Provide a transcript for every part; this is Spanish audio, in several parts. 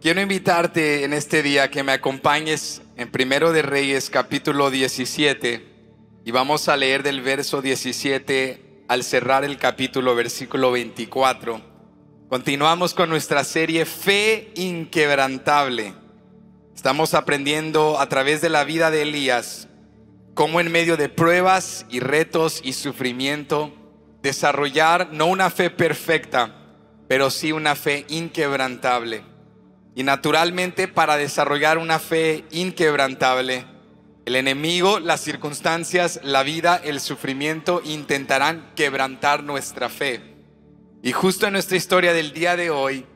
Quiero invitarte en este día que me acompañes en Primero de Reyes capítulo 17 y vamos a leer del verso 17 al cerrar el capítulo versículo 24. Continuamos con nuestra serie Fe inquebrantable. Estamos aprendiendo a través de la vida de Elías cómo en medio de pruebas y retos y sufrimiento desarrollar no una fe perfecta, pero sí una fe inquebrantable. Y naturalmente para desarrollar una fe inquebrantable, el enemigo, las circunstancias, la vida, el sufrimiento intentarán quebrantar nuestra fe. Y justo en nuestra historia del día de hoy,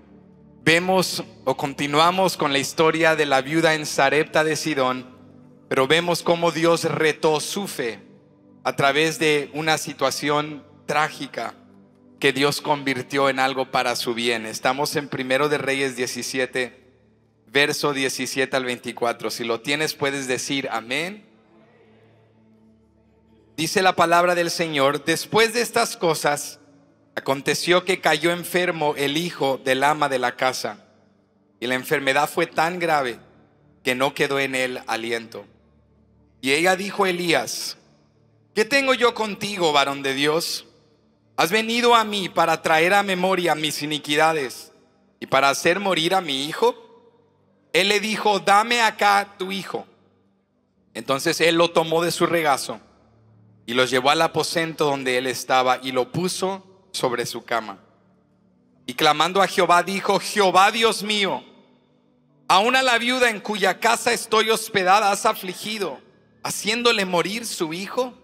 vemos o continuamos con la historia de la viuda en Sarepta de Sidón, pero vemos cómo Dios retó su fe a través de una situación trágica que Dios convirtió en algo para su bien. Estamos en Primero de Reyes 17, verso 17 al 24. Si lo tienes, puedes decir amén. Dice la palabra del Señor, después de estas cosas, aconteció que cayó enfermo el hijo del ama de la casa, y la enfermedad fue tan grave que no quedó en él aliento. Y ella dijo a Elías, ¿qué tengo yo contigo, varón de Dios? Has venido a mí para traer a memoria mis iniquidades y para hacer morir a mi hijo. Él le dijo, dame acá tu hijo. Entonces él lo tomó de su regazo y lo llevó al aposento donde él estaba y lo puso sobre su cama. Y clamando a Jehová dijo, Jehová Dios mío, aún a la viuda en cuya casa estoy hospedada has afligido, haciéndole morir su hijo.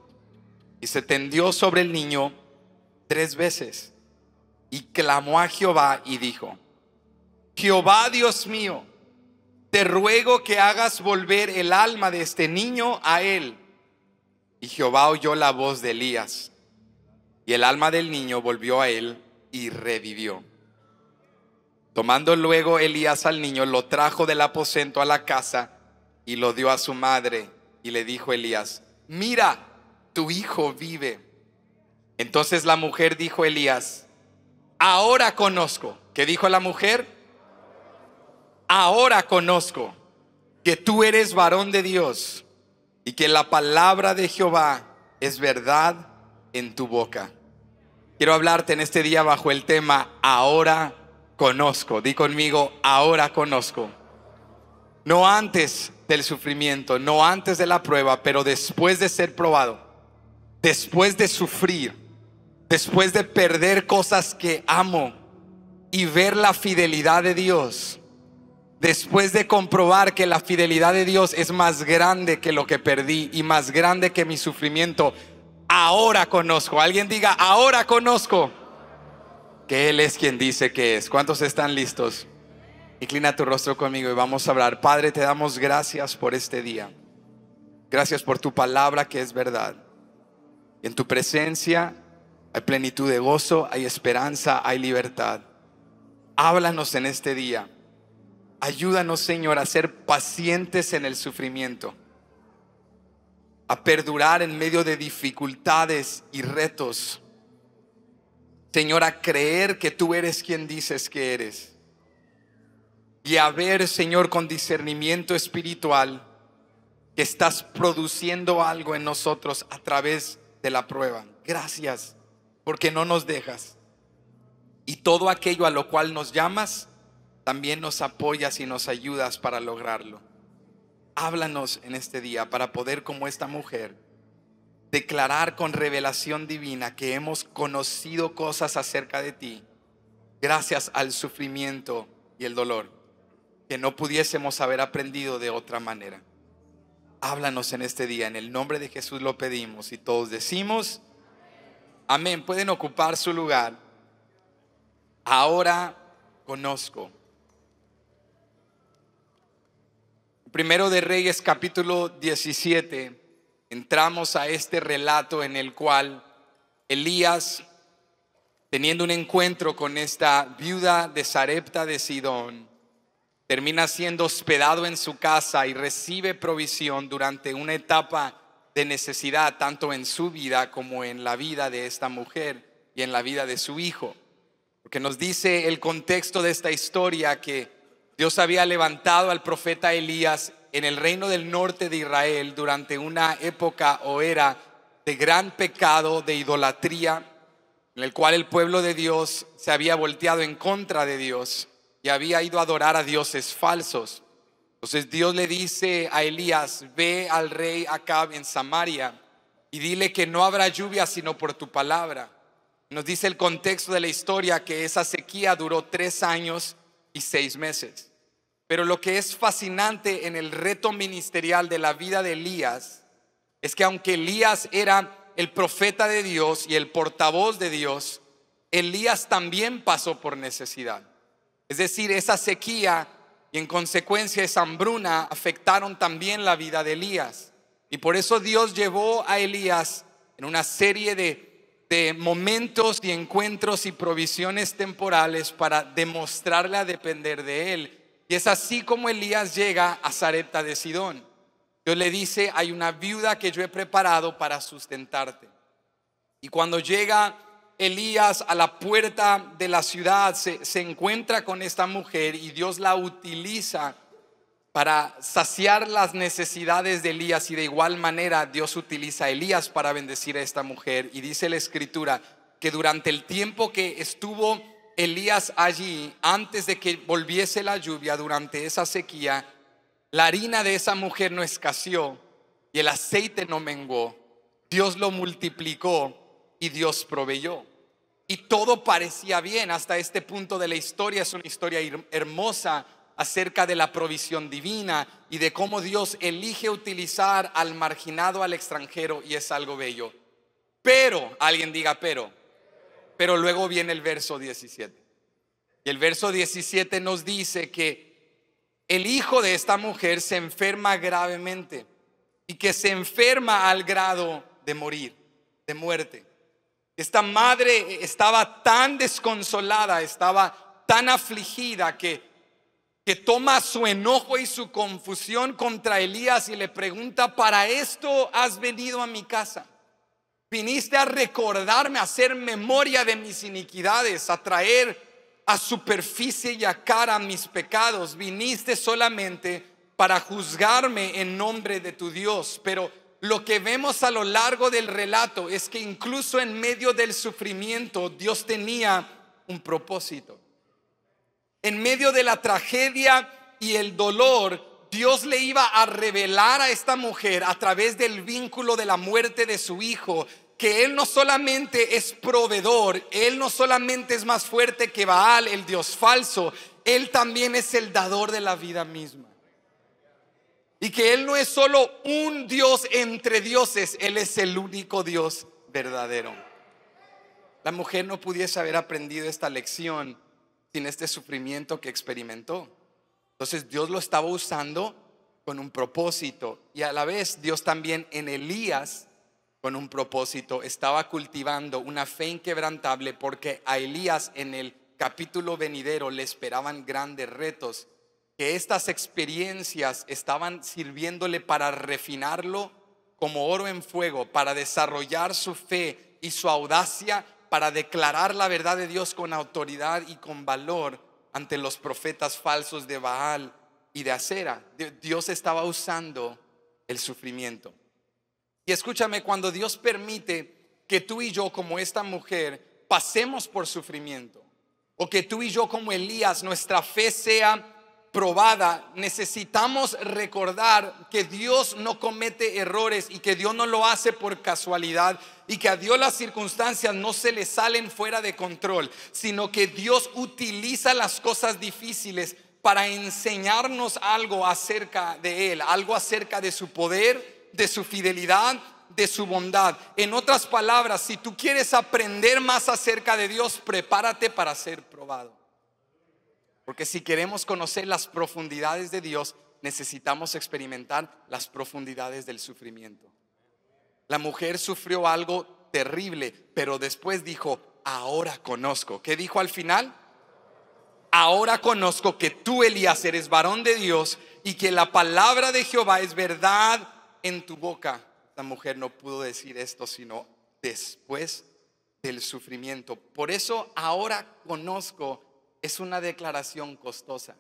Y se tendió sobre el niño tres veces y clamó a Jehová y dijo, Jehová Dios mío, te ruego que hagas volver el alma de este niño a él. Y Jehová oyó la voz de Elías, y el alma del niño volvió a él y revivió. Tomando luego Elías al niño, lo trajo del aposento a la casa y lo dio a su madre, y le dijo Elías, mira, tu hijo vive. Entonces la mujer dijo a Elías, ahora conozco. ¿Qué dijo la mujer? Ahora conozco que tú eres varón de Dios y que la palabra de Jehová es verdad en tu boca. Quiero hablarte en este día bajo el tema ahora conozco. Di conmigo, ahora conozco. No antes del sufrimiento, no antes de la prueba, pero después de ser probado, después de sufrir, después de perder cosas que amo y ver la fidelidad de Dios, después de comprobar que la fidelidad de Dios es más grande que lo que perdí y más grande que mi sufrimiento, ahora conozco, alguien diga, ahora conozco que Él es quien dice que es. ¿Cuántos están listos? Inclina tu rostro conmigo y vamos a hablar. Padre, te damos gracias por este día. Gracias por tu palabra que es verdad. En tu presencia hay plenitud de gozo, hay esperanza, hay libertad. Háblanos en este día. Ayúdanos, Señor, a ser pacientes en el sufrimiento, a perdurar en medio de dificultades y retos. Señor, a creer que tú eres quien dices que eres. Y a ver, Señor, con discernimiento espiritual, que estás produciendo algo en nosotros a través de la prueba. Gracias porque no nos dejas. Y todo aquello a lo cual nos llamas, también nos apoyas y nos ayudas para lograrlo. Háblanos en este día para poder, como esta mujer, declarar con revelación divina que hemos conocido cosas acerca de ti gracias al sufrimiento y el dolor que no pudiésemos haber aprendido de otra manera. Háblanos en este día, en el nombre de Jesús lo pedimos y todos decimos, Amén. Pueden ocupar su lugar. Ahora conozco. Primero de Reyes capítulo 17, entramos a este relato en el cual Elías, teniendo un encuentro con esta viuda de Sarepta de Sidón, termina siendo hospedado en su casa y recibe provisión durante una etapa de necesidad, tanto en su vida como en la vida de esta mujer y en la vida de su hijo. Porque nos dice el contexto de esta historia que Dios había levantado al profeta Elías en el reino del norte de Israel durante una época o era de gran pecado, de idolatría, en el cual el pueblo de Dios se había volteado en contra de Dios y había ido a adorar a dioses falsos. Entonces Dios le dice a Elías, ve al rey Acab en Samaria y dile que no habrá lluvia sino por tu palabra. Nos dice el contexto de la historia que esa sequía duró tres años y seis meses. Pero lo que es fascinante en el reto ministerial de la vida de Elías es que aunque Elías era el profeta de Dios y el portavoz de Dios, Elías también pasó por necesidad. Es decir, esa sequía y en consecuencia esa hambruna afectaron también la vida de Elías. Y por eso Dios llevó a Elías en una serie de, momentos y encuentros y provisiones temporales para demostrarle a depender de él. Y es así como Elías llega a Zarepta de Sidón. Dios le dice, hay una viuda que yo he preparado para sustentarte. Y cuando llega Elías a la puerta de la ciudad se, encuentra con esta mujer y Dios la utiliza para saciar las necesidades de Elías y de igual manera Dios utiliza a Elías para bendecir a esta mujer y dice la escritura que durante el tiempo que estuvo Elías allí, antes de que volviese la lluvia, durante esa sequía, la harina de esa mujer no escaseó y el aceite no menguó. Dios lo multiplicó y Dios proveyó y todo parecía bien hasta este punto de la historia. Es una historia hermosa acerca de la provisión divina y de cómo Dios elige utilizar al marginado, al extranjero, y es algo bello. Pero, alguien diga pero, pero luego viene el verso 17. Y el verso 17 nos dice que el hijo de esta mujer se enferma gravemente y que se enferma al grado de morir, de muerte. Esta madre estaba tan desconsolada, estaba tan afligida que, que toma su enojo y su confusión contra Elías y le pregunta, ¿para esto has venido a mi casa? Viniste a recordarme, a hacer memoria de mis iniquidades, a traer a superficie y a cara mis pecados. Viniste solamente para juzgarme en nombre de tu Dios. Pero lo que vemos a lo largo del relato es que incluso en medio del sufrimiento Dios tenía un propósito. En medio de la tragedia y el dolor, Dios le iba a revelar a esta mujer a través del vínculo de la muerte de su hijo que Él no solamente es proveedor, Él no solamente es más fuerte que Baal, el Dios falso, Él también es el dador de la vida misma. Y que Él no es solo un Dios entre dioses, Él es el único Dios verdadero. La mujer no pudiese haber aprendido esta lección sin este sufrimiento que experimentó. Entonces Dios lo estaba usando con un propósito y a la vez Dios también en Elías con un propósito estaba cultivando una fe inquebrantable porque a Elías en el capítulo venidero le esperaban grandes retos que estas experiencias estaban sirviéndole para refinarlo como oro en fuego, para desarrollar su fe y su audacia, para declarar la verdad de Dios con autoridad y con valor ante los profetas falsos de Baal y de Acera. Dios estaba usando el sufrimiento. Y escúchame, cuando Dios permite que tú y yo, como esta mujer, pasemos por sufrimiento, o que tú y yo, como Elías, nuestra fe sea probada, necesitamos recordar que Dios no comete errores y que Dios no lo hace por casualidad y que a Dios las circunstancias no se le salen fuera de control, sino que Dios utiliza las cosas difíciles para enseñarnos algo acerca de Él, algo acerca de su poder, de su fidelidad, de su bondad. En otras palabras, si tú quieres aprender más acerca de Dios, prepárate para ser probado. Porque si queremos conocer las profundidades de Dios, necesitamos experimentar las profundidades del sufrimiento. La mujer sufrió algo terrible, pero después dijo, ahora conozco. ¿Qué dijo al final? Ahora conozco que tú, Elías, eres varón de Dios y que la palabra de Jehová es verdad en tu boca. La mujer no pudo decir esto sino después del sufrimiento. Por eso ahora conozco es una declaración costosa.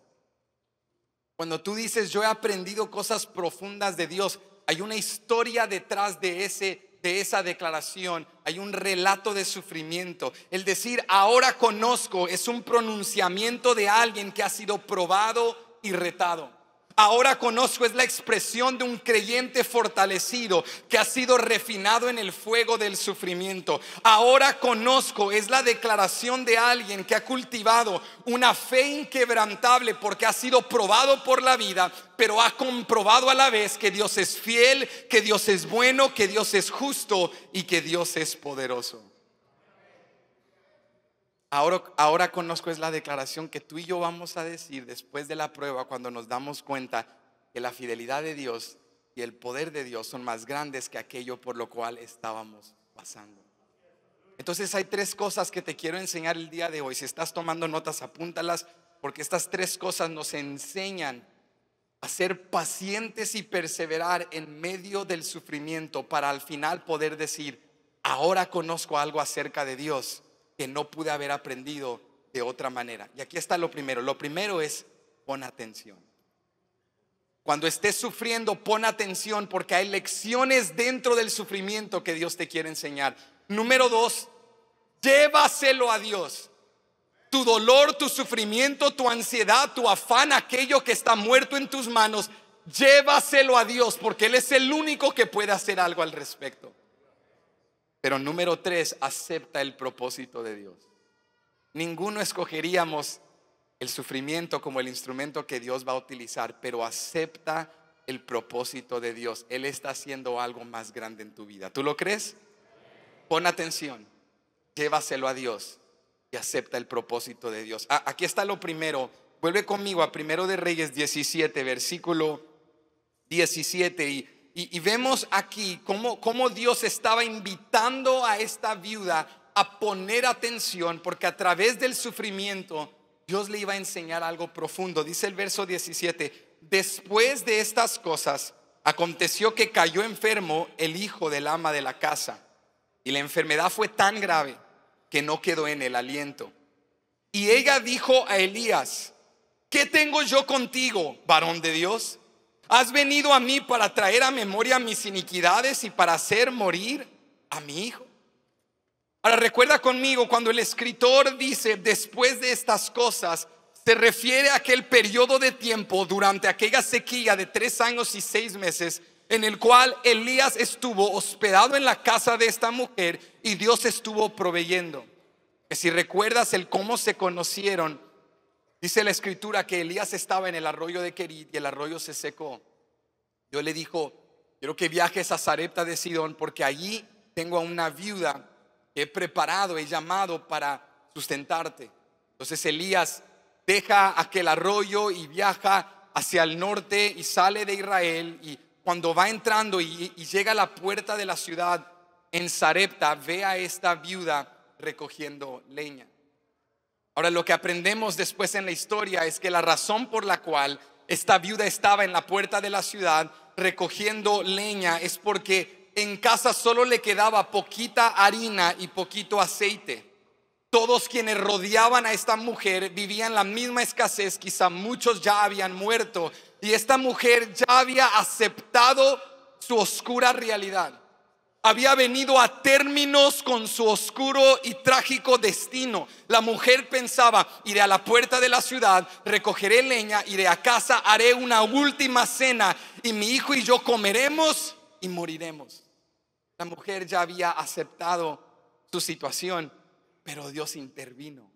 Cuando tú dices, yo he aprendido cosas profundas de Dios, hay una historia detrás de ese de esa declaración hay un relato de sufrimiento. El decir ahora conozco es un pronunciamiento de alguien que ha sido probado y retado ahora conozco es la expresión de un creyente fortalecido que ha sido refinado en el fuego del sufrimiento. Ahora conozco es la declaración de alguien que ha cultivado una fe inquebrantable porque ha sido probado por la vida, pero ha comprobado a la vez que Dios es fiel, que Dios es bueno, que Dios es justo y que Dios es poderoso. Ahora, ahora conozco es la declaración que tú y yo vamos a decir después de la prueba cuando nos damos cuenta que la fidelidad de Dios y el poder de Dios son más grandes que aquello por lo cual estábamos pasando. Entonces hay tres cosas que te quiero enseñar el día de hoy. Si estás tomando notas, apúntalas, porque estas tres cosas nos enseñan a ser pacientes y perseverar en medio del sufrimiento para al final poder decir, ahora conozco algo acerca de Dios que no pude haber aprendido de otra manera. Y aquí está lo primero. Lo primero es pon atención. Cuando estés sufriendo, pon atención porque hay lecciones dentro del sufrimiento que Dios te quiere enseñar. Número dos, llévaselo a Dios. Tu dolor, tu sufrimiento, tu ansiedad, tu afán, aquello que está muerto en tus manos, llévaselo a Dios porque Él es el único que puede hacer algo al respecto. Pero número tres, acepta el propósito de Dios. Ninguno escogeríamos el sufrimiento como el instrumento que Dios va a utilizar, pero acepta el propósito de Dios. Él está haciendo algo más grande en tu vida. ¿Tú lo crees? Pon atención, llévaselo a Dios y acepta el propósito de Dios. Ah, aquí está lo primero. Vuelve conmigo a Primero de Reyes 17, versículo 17 y y, vemos aquí cómo, cómo Dios estaba invitando a esta viuda a poner atención, porque a través del sufrimiento Dios le iba a enseñar algo profundo. Dice el verso 17, después de estas cosas, aconteció que cayó enfermo el hijo del ama de la casa, y la enfermedad fue tan grave que no quedó en el aliento. Y ella dijo a Elías, ¿qué tengo yo contigo, varón de Dios? Has venido a mí para traer a memoria mis iniquidades y para hacer morir a mi hijo. Ahora recuerda conmigo cuando el escritor dice después de estas cosas, se refiere a aquel periodo de tiempo durante aquella sequía de tres años y seis meses en el cual Elías estuvo hospedado en la casa de esta mujer y Dios estuvo proveyendo. Que si recuerdas el cómo se conocieron, Dice la escritura que Elías estaba en el arroyo de Querit y el arroyo se secó. Yo le dijo, quiero que viajes a Zarepta de Sidón porque allí tengo a una viuda que he preparado, he llamado para sustentarte. Entonces Elías deja aquel arroyo y viaja hacia el norte y sale de Israel y cuando va entrando y, y llega a la puerta de la ciudad en Zarepta, ve a esta viuda recogiendo leña. Ahora, lo que aprendemos después en la historia es que la razón por la cual esta viuda estaba en la puerta de la ciudad recogiendo leña es porque en casa solo le quedaba poquita harina y poquito aceite. Todos quienes rodeaban a esta mujer vivían la misma escasez, quizá muchos ya habían muerto y esta mujer ya había aceptado su oscura realidad había venido a términos con su oscuro y trágico destino. La mujer pensaba, iré a la puerta de la ciudad, recogeré leña, iré a casa, haré una última cena y mi hijo y yo comeremos y moriremos. La mujer ya había aceptado su situación, pero Dios intervino.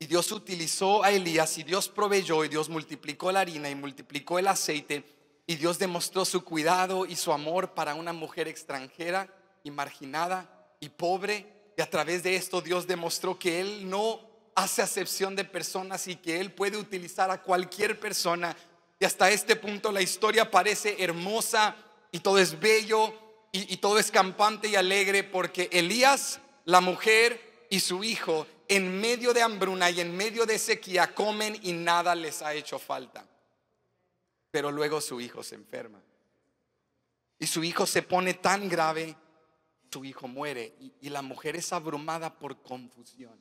Y Dios utilizó a Elías y Dios proveyó y Dios multiplicó la harina y multiplicó el aceite y Dios demostró su cuidado y su amor para una mujer extranjera y marginada y pobre. Y a través de esto Dios demostró que Él no hace acepción de personas y que Él puede utilizar a cualquier persona. Y hasta este punto la historia parece hermosa y todo es bello y, y todo es campante y alegre porque Elías, la mujer y su hijo en medio de hambruna y en medio de sequía comen y nada les ha hecho falta pero luego su hijo se enferma. Y su hijo se pone tan grave, su hijo muere. Y, la mujer es abrumada por confusión.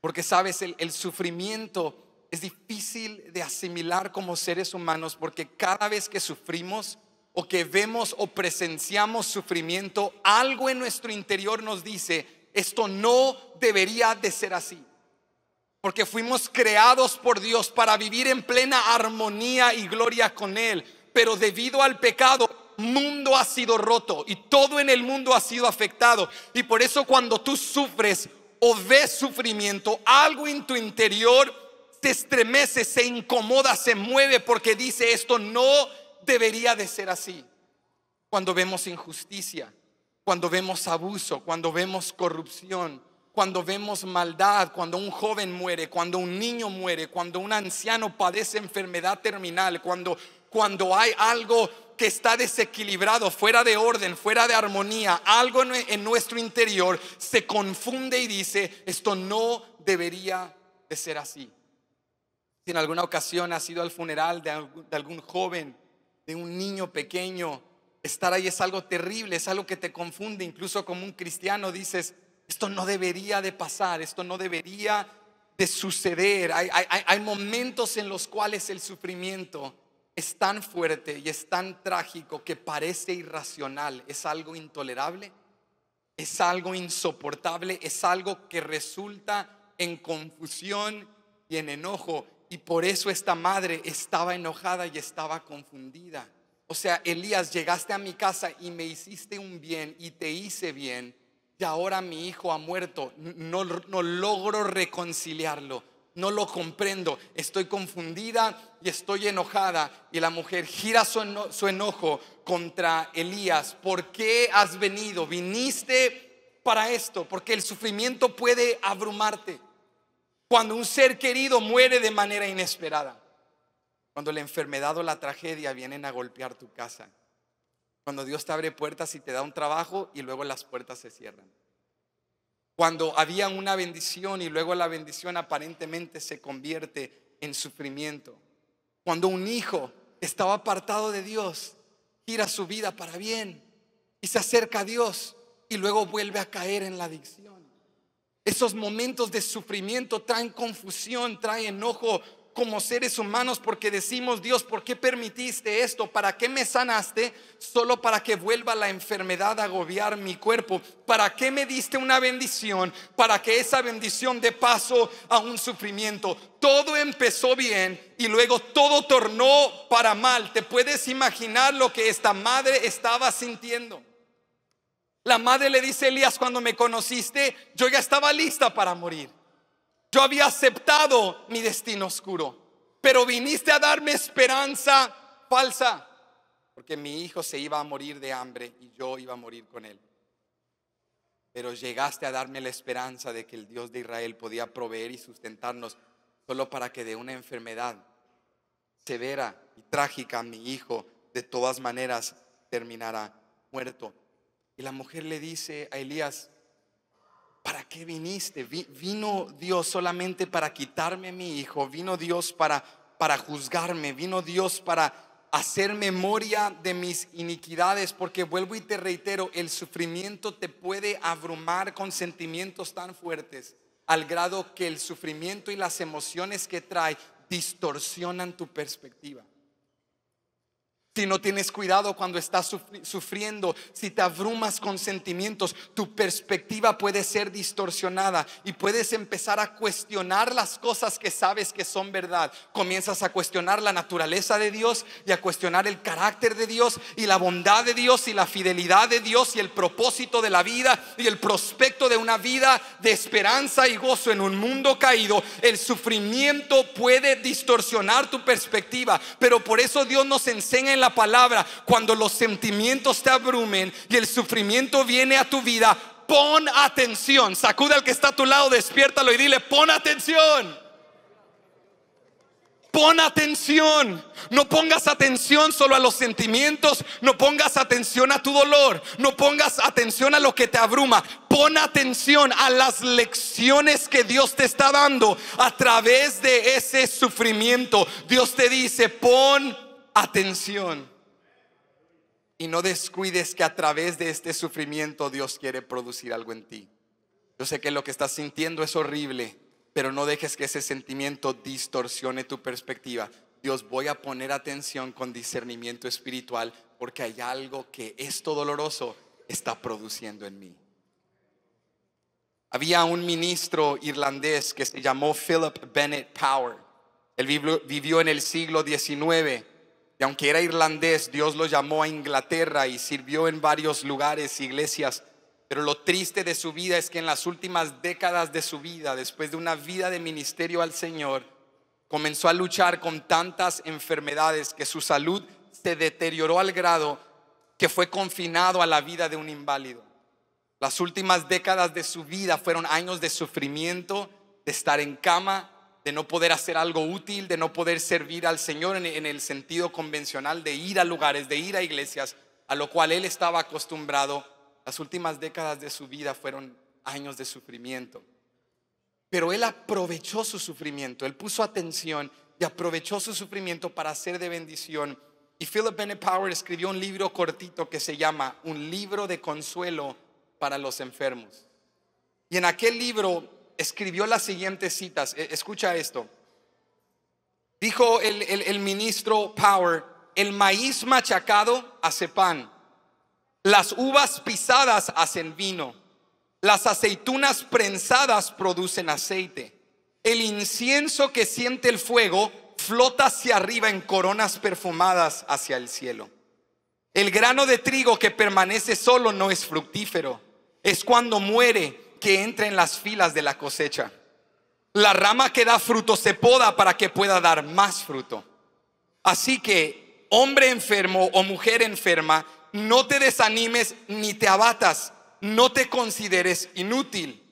Porque sabes, el sufrimiento es difícil de asimilar como seres humanos porque cada vez que sufrimos o que vemos o presenciamos sufrimiento, algo en nuestro interior nos dice, esto no debería de ser así. Porque fuimos creados por Dios para vivir en plena armonía y gloria con Él. Pero debido al pecado, mundo ha sido roto y todo en el mundo ha sido afectado. Y por eso cuando tú sufres o ves sufrimiento, algo en tu interior te estremece, se incomoda, se mueve porque dice esto no debería de ser así. Cuando vemos injusticia, cuando vemos abuso, cuando vemos corrupción, cuando vemos maldad, cuando un joven muere, cuando un niño muere, cuando un anciano padece enfermedad terminal, cuando, cuando hay algo que está desequilibrado, fuera de orden, fuera de armonía, algo en nuestro interior se confunde y dice, esto no debería de ser así. Si en alguna ocasión has ido al funeral de algún, de algún joven, de un niño pequeño, estar ahí es algo terrible, es algo que te confunde, incluso como un cristiano dices, esto no debería de pasar, esto no debería de suceder. Hay, momentos en los cuales el sufrimiento es tan fuerte y es tan trágico que parece irracional, es algo intolerable, es algo insoportable, es algo que resulta en confusión y en enojo. Y por eso esta madre estaba enojada y estaba confundida. O sea, Elías, llegaste a mi casa y me hiciste un bien y te hice bien, y ahora mi hijo ha muerto, no, logro reconciliarlo, no lo comprendo, estoy confundida y estoy enojada. Y la mujer gira su, su enojo contra Elías, ¿por qué has venido? ¿Viniste para esto? Porque el sufrimiento puede abrumarte cuando un ser querido muere de manera inesperada, cuando la enfermedad o la tragedia vienen a golpear tu casa cuando Dios te abre puertas y te da un trabajo y luego las puertas se cierran. Cuando había una bendición y luego la bendición aparentemente se convierte en sufrimiento. Cuando un hijo estaba apartado de Dios, gira su vida para bien y se acerca a Dios y luego vuelve a caer en la adicción. Esos momentos de sufrimiento traen confusión, traen enojo, como seres humanos porque decimos, Dios, ¿por qué permitiste esto? ¿Para qué me sanaste? Solo para que vuelva la enfermedad a agobiar mi cuerpo. ¿Para qué me diste una bendición? Para que esa bendición dé paso a un sufrimiento. Todo empezó bien y luego todo tornó para mal. ¿Te puedes imaginar lo que esta madre estaba sintiendo? La madre le dice Elías, cuando me conociste, yo ya estaba lista para morir. Yo había aceptado mi destino oscuro, pero viniste a darme esperanza falsa, porque mi hijo se iba a morir de hambre y yo iba a morir con él. Pero llegaste a darme la esperanza de que el Dios de Israel podía proveer y sustentarnos solo para que de una enfermedad severa y trágica mi hijo de todas maneras terminará muerto. Y la mujer le dice a Elías, ¿para qué viniste? Vino Dios solamente para quitarme mi hijo, vino Dios para, para juzgarme, vino Dios para hacer memoria de mis iniquidades, porque vuelvo y te reitero, el sufrimiento te puede abrumar con sentimientos tan fuertes, al grado que el sufrimiento y las emociones que trae distorsionan tu perspectiva si no tienes cuidado cuando estás sufriendo, si te abrumas con sentimientos, tu perspectiva puede ser distorsionada y puedes empezar a cuestionar las cosas que sabes que son verdad. Comienzas a cuestionar la naturaleza de Dios y a cuestionar el carácter de Dios y la bondad de Dios y la fidelidad de Dios y el propósito de la vida y el prospecto de una vida de esperanza y gozo en un mundo caído. El sufrimiento puede distorsionar tu perspectiva, pero por eso Dios nos enseña en la palabra, cuando los sentimientos te abrumen y el sufrimiento viene a tu vida, pon atención. Sacuda al que está a tu lado, despiértalo y dile, pon atención. Pon atención, no pongas atención solo a los sentimientos, no pongas atención a tu dolor, no pongas atención a lo que te abruma, pon atención a las lecciones que Dios te está dando a través de ese sufrimiento. Dios te dice, pon atención. Y no descuides que a través de este sufrimiento Dios quiere producir algo en ti. Yo sé que lo que estás sintiendo es horrible, pero no dejes que ese sentimiento distorsione tu perspectiva. Dios, voy a poner atención con discernimiento espiritual porque hay algo que esto doloroso está produciendo en mí. Había un ministro irlandés que se llamó Philip Bennett Power. Él vivió en el siglo XIX y aunque era irlandés, Dios lo llamó a Inglaterra y sirvió en varios lugares, iglesias. Pero lo triste de su vida es que en las últimas décadas de su vida, después de una vida de ministerio al Señor, comenzó a luchar con tantas enfermedades que su salud se deterioró al grado que fue confinado a la vida de un inválido. Las últimas décadas de su vida fueron años de sufrimiento, de estar en cama, de no poder hacer algo útil, de no poder servir al Señor en, el sentido convencional de ir a lugares, de ir a iglesias, a lo cual él estaba acostumbrado. Las últimas décadas de su vida fueron años de sufrimiento. Pero él aprovechó su sufrimiento, él puso atención y aprovechó su sufrimiento para ser de bendición. Y Philip Bennett Power escribió un libro cortito que se llama Un libro de consuelo para los enfermos. Y en aquel libro escribió las siguientes citas. E, escucha esto. Dijo el, ministro Power, el maíz machacado hace pan, las uvas pisadas hacen vino, las aceitunas prensadas producen aceite, el incienso que siente el fuego flota hacia arriba en coronas perfumadas hacia el cielo. El grano de trigo que permanece solo no es fructífero, es cuando muere que entre en las filas de la cosecha. La rama que da fruto se poda para que pueda dar más fruto. Así que, hombre enfermo o mujer enferma, no te desanimes ni te abatas, no te consideres inútil.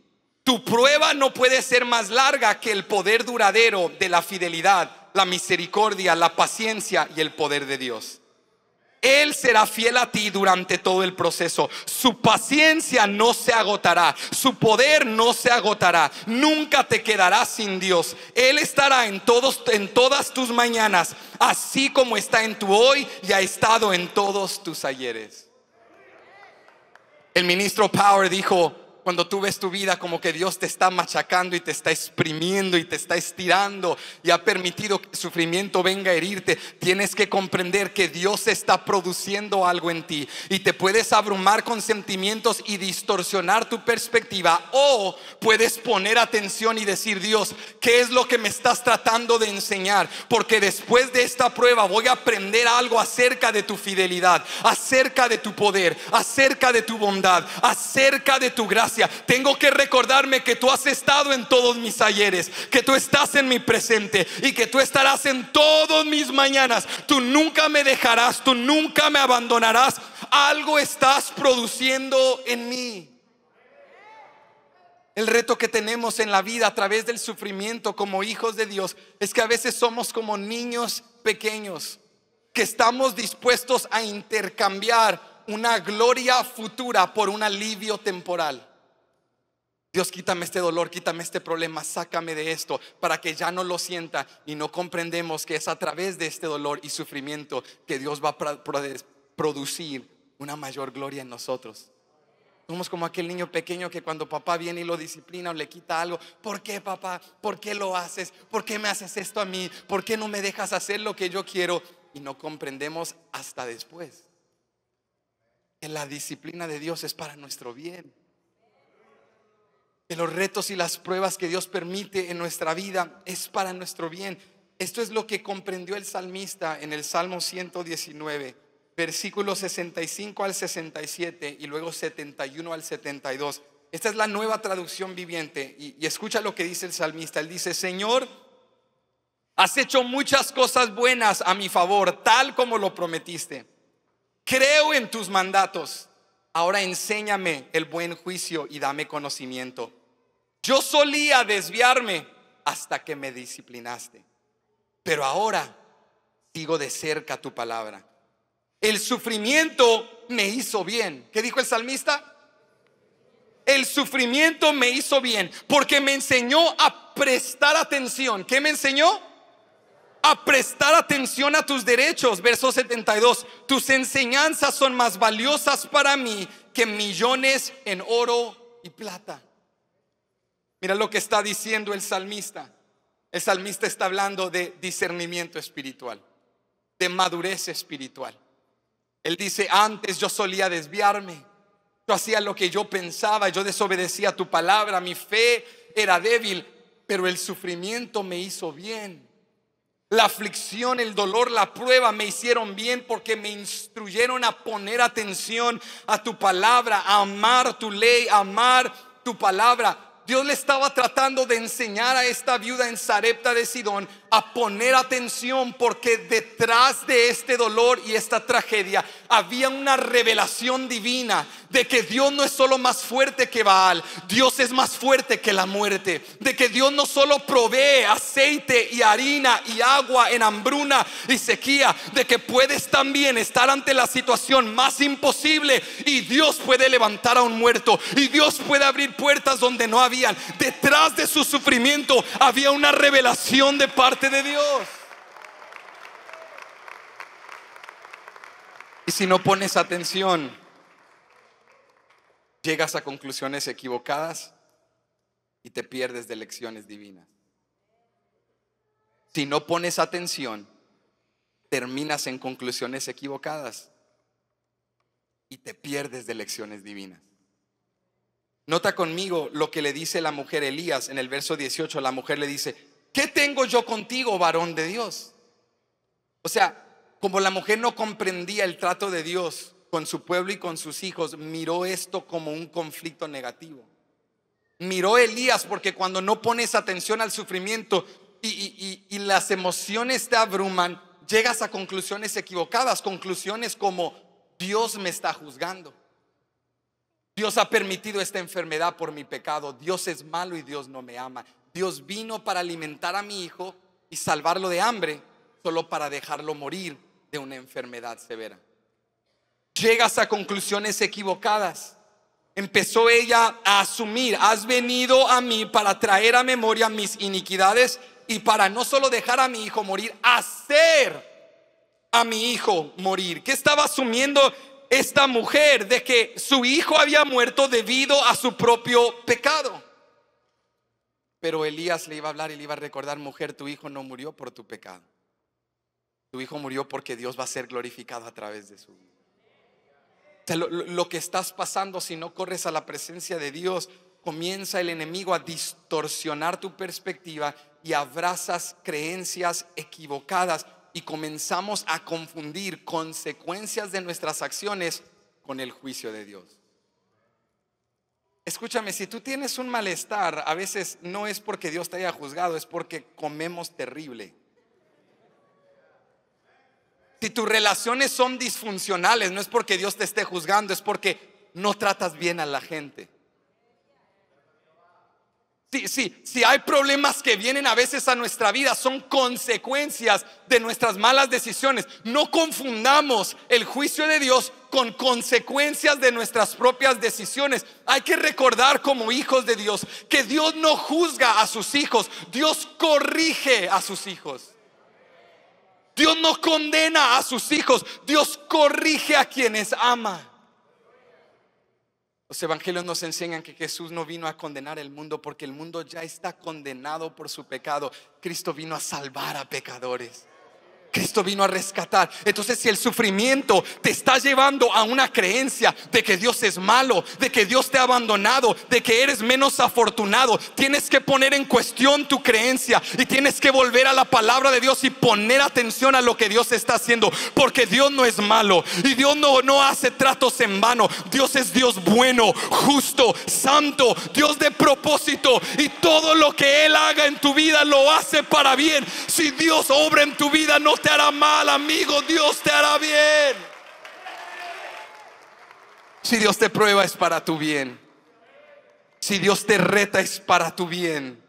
Tu prueba no puede ser más larga que el poder duradero de la fidelidad, la misericordia, la paciencia y el poder de Dios. Él será fiel a ti durante todo el proceso. Su paciencia no se agotará, su poder no se agotará. Nunca te quedarás sin Dios. Él estará en todos en todas tus mañanas, así como está en tu hoy y ha estado en todos tus ayeres. El ministro Power dijo, cuando tú ves tu vida como que Dios te está machacando y te está exprimiendo y te está estirando y ha permitido que sufrimiento venga a herirte, tienes que comprender que Dios está produciendo algo en ti y te puedes abrumar con sentimientos y distorsionar tu perspectiva o puedes poner atención y decir, Dios, ¿qué es lo que me estás tratando de enseñar? Porque después de esta prueba voy a aprender algo acerca de tu fidelidad, acerca de tu poder, acerca de tu bondad, acerca de tu gracia tengo que recordarme que tú has estado en todos mis ayeres, que tú estás en mi presente y que tú estarás en todos mis mañanas. Tú nunca me dejarás, tú nunca me abandonarás. Algo estás produciendo en mí. El reto que tenemos en la vida a través del sufrimiento como hijos de Dios es que a veces somos como niños pequeños que estamos dispuestos a intercambiar una gloria futura por un alivio temporal. Dios, quítame este dolor, quítame este problema, sácame de esto, para que ya no lo sienta y no comprendemos que es a través de este dolor y sufrimiento que Dios va a producir una mayor gloria en nosotros. Somos como aquel niño pequeño que cuando papá viene y lo disciplina o le quita algo, ¿por qué papá? ¿Por qué lo haces? ¿Por qué me haces esto a mí? ¿Por qué no me dejas hacer lo que yo quiero? Y no comprendemos hasta después que la disciplina de Dios es para nuestro bien. De los retos y las pruebas que Dios permite en nuestra vida es para nuestro bien. Esto es lo que comprendió el salmista en el Salmo 119, versículos 65 al 67 y luego 71 al 72. Esta es la nueva traducción viviente y, y escucha lo que dice el salmista. Él dice, Señor, has hecho muchas cosas buenas a mi favor, tal como lo prometiste. Creo en tus mandatos. Ahora enséñame el buen juicio y dame conocimiento. Yo solía desviarme hasta que me disciplinaste, pero ahora sigo de cerca tu palabra. El sufrimiento me hizo bien. ¿Qué dijo el salmista? El sufrimiento me hizo bien porque me enseñó a prestar atención. ¿Qué me enseñó? a prestar atención a tus derechos. Verso 72. Tus enseñanzas son más valiosas para mí que millones en oro y plata. Mira lo que está diciendo el salmista. El salmista está hablando de discernimiento espiritual, de madurez espiritual. Él dice, antes yo solía desviarme, yo hacía lo que yo pensaba, yo desobedecía tu palabra, mi fe era débil, pero el sufrimiento me hizo bien. La aflicción, el dolor, la prueba me hicieron bien porque me instruyeron a poner atención a tu palabra, a amar tu ley, amar tu palabra. Dios le estaba tratando de enseñar a esta viuda en Sarepta de Sidón a poner atención porque detrás de este dolor y esta tragedia había una revelación divina de que Dios no es solo más fuerte que Baal, Dios es más fuerte que la muerte, de que Dios no solo provee aceite y harina y agua en hambruna y sequía, de que puedes también estar ante la situación más imposible y Dios puede levantar a un muerto y Dios puede abrir puertas donde no habían. Detrás de su sufrimiento había una revelación de parte de Dios. Y si no pones atención, llegas a conclusiones equivocadas y te pierdes de lecciones divinas. Si no pones atención, terminas en conclusiones equivocadas y te pierdes de lecciones divinas. Nota conmigo lo que le dice la mujer Elías en el verso 18. La mujer le dice, ¿qué tengo yo contigo, varón de Dios? O sea, como la mujer no comprendía el trato de Dios, con su pueblo y con sus hijos, miró esto como un conflicto negativo. Miró Elías porque cuando no pones atención al sufrimiento y, las emociones te abruman, llegas a conclusiones equivocadas, conclusiones como Dios me está juzgando. Dios ha permitido esta enfermedad por mi pecado. Dios es malo y Dios no me ama. Dios vino para alimentar a mi hijo y salvarlo de hambre, solo para dejarlo morir de una enfermedad severa llegas a conclusiones equivocadas. Empezó ella a asumir, has venido a mí para traer a memoria mis iniquidades y para no solo dejar a mi hijo morir, hacer a mi hijo morir. ¿Qué estaba asumiendo esta mujer de que su hijo había muerto debido a su propio pecado? Pero Elías le iba a hablar y le iba a recordar, mujer, tu hijo no murió por tu pecado. Tu hijo murió porque Dios va a ser glorificado a través de su vida lo, lo que estás pasando si no corres a la presencia de Dios, comienza el enemigo a distorsionar tu perspectiva y abrazas creencias equivocadas y comenzamos a confundir consecuencias de nuestras acciones con el juicio de Dios. Escúchame, si tú tienes un malestar, a veces no es porque Dios te haya juzgado, es porque comemos terrible. Si tus relaciones son disfuncionales, no es porque Dios te esté juzgando, es porque no tratas bien a la gente. Si, sí, sí, hay problemas que vienen a veces a nuestra vida, son consecuencias de nuestras malas decisiones. No confundamos el juicio de Dios con consecuencias de nuestras propias decisiones. Hay que recordar como hijos de Dios que Dios no juzga a sus hijos, Dios corrige a sus hijos. Dios no condena a sus hijos, Dios corrige a quienes ama. Los evangelios nos enseñan que Jesús no vino a condenar el mundo porque el mundo ya está condenado por su pecado. Cristo vino a salvar a pecadores. Cristo vino a rescatar. Entonces si el sufrimiento te está llevando a una creencia de que Dios es malo, de que Dios te ha abandonado, de que eres menos afortunado, tienes que poner en cuestión tu creencia y tienes que volver a la palabra de Dios y poner atención a lo que Dios está haciendo. Porque Dios no es malo y Dios no, no hace tratos en vano. Dios es Dios bueno, justo, santo, Dios de propósito y todo lo que Él haga en tu vida lo hace para bien. Si Dios obra en tu vida, no te hará mal, amigo, Dios te hará bien. Si Dios te prueba es para tu bien. Si Dios te reta es para tu bien.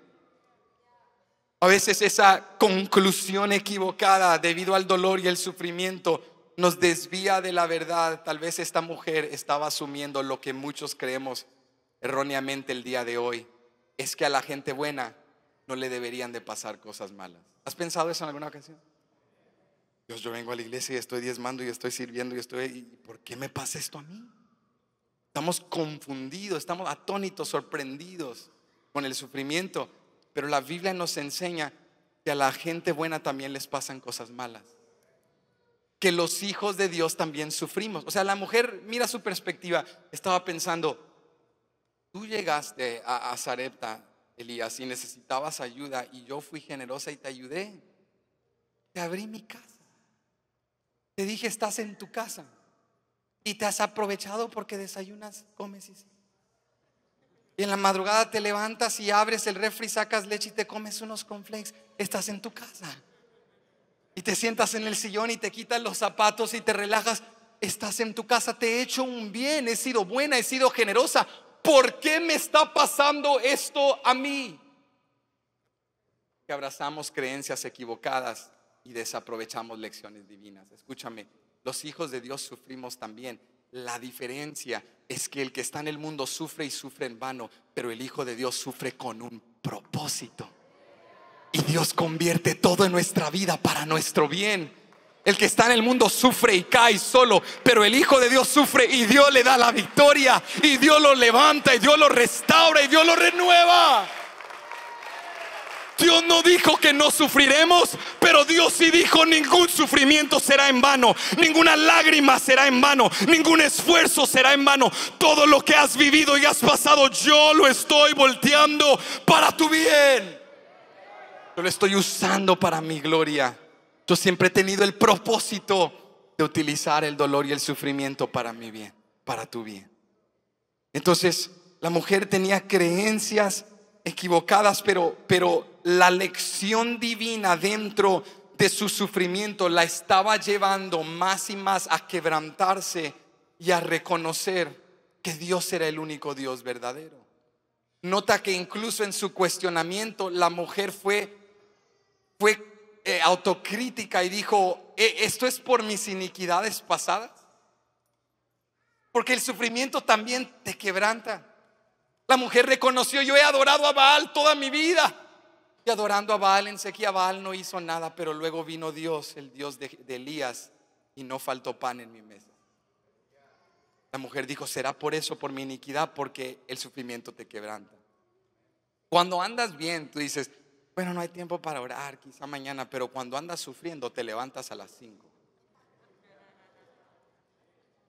A veces esa conclusión equivocada debido al dolor y el sufrimiento nos desvía de la verdad. Tal vez esta mujer estaba asumiendo lo que muchos creemos erróneamente el día de hoy. Es que a la gente buena no le deberían de pasar cosas malas. ¿Has pensado eso en alguna ocasión? yo vengo a la iglesia y estoy diezmando y estoy sirviendo y estoy... ¿Por qué me pasa esto a mí? Estamos confundidos, estamos atónitos, sorprendidos con el sufrimiento. Pero la Biblia nos enseña que a la gente buena también les pasan cosas malas. Que los hijos de Dios también sufrimos. O sea, la mujer, mira su perspectiva, estaba pensando, tú llegaste a, a Zarepta, Elías, y necesitabas ayuda y yo fui generosa y te ayudé. Te abrí mi casa. Te dije, estás en tu casa y te has aprovechado porque desayunas, comes y... Y en la madrugada te levantas y abres el refri, sacas leche y te comes unos conflex. Estás en tu casa. Y te sientas en el sillón y te quitas los zapatos y te relajas. Estás en tu casa, te he hecho un bien, he sido buena, he sido generosa. ¿Por qué me está pasando esto a mí? Que abrazamos creencias equivocadas y desaprovechamos lecciones divinas. Escúchame, los hijos de Dios sufrimos también. La diferencia es que el que está en el mundo sufre y sufre en vano, pero el Hijo de Dios sufre con un propósito. Y Dios convierte todo en nuestra vida para nuestro bien. El que está en el mundo sufre y cae solo, pero el Hijo de Dios sufre y Dios le da la victoria, y Dios lo levanta, y Dios lo restaura, y Dios lo renueva. Dios no dijo que no sufriremos, pero Dios sí dijo ningún sufrimiento será en vano, ninguna lágrima será en vano, ningún esfuerzo será en vano. Todo lo que has vivido y has pasado, yo lo estoy volteando para tu bien. Yo lo estoy usando para mi gloria. Yo siempre he tenido el propósito de utilizar el dolor y el sufrimiento para mi bien, para tu bien. Entonces, la mujer tenía creencias equivocadas, pero, pero la lección divina dentro de su sufrimiento la estaba llevando más y más a quebrantarse y a reconocer que Dios era el único Dios verdadero. Nota que incluso en su cuestionamiento la mujer fue, fue eh, autocrítica y dijo, e, ¿esto es por mis iniquidades pasadas? Porque el sufrimiento también te quebranta. La mujer reconoció, yo he adorado a Baal toda mi vida. Y adorando a Baal, en sequía Baal no hizo nada, pero luego vino Dios, el Dios de, Elías, y no faltó pan en mi mesa. La mujer dijo, será por eso, por mi iniquidad, porque el sufrimiento te quebranta. Cuando andas bien, tú dices, bueno, no hay tiempo para orar, quizá mañana, pero cuando andas sufriendo, te levantas a las 5.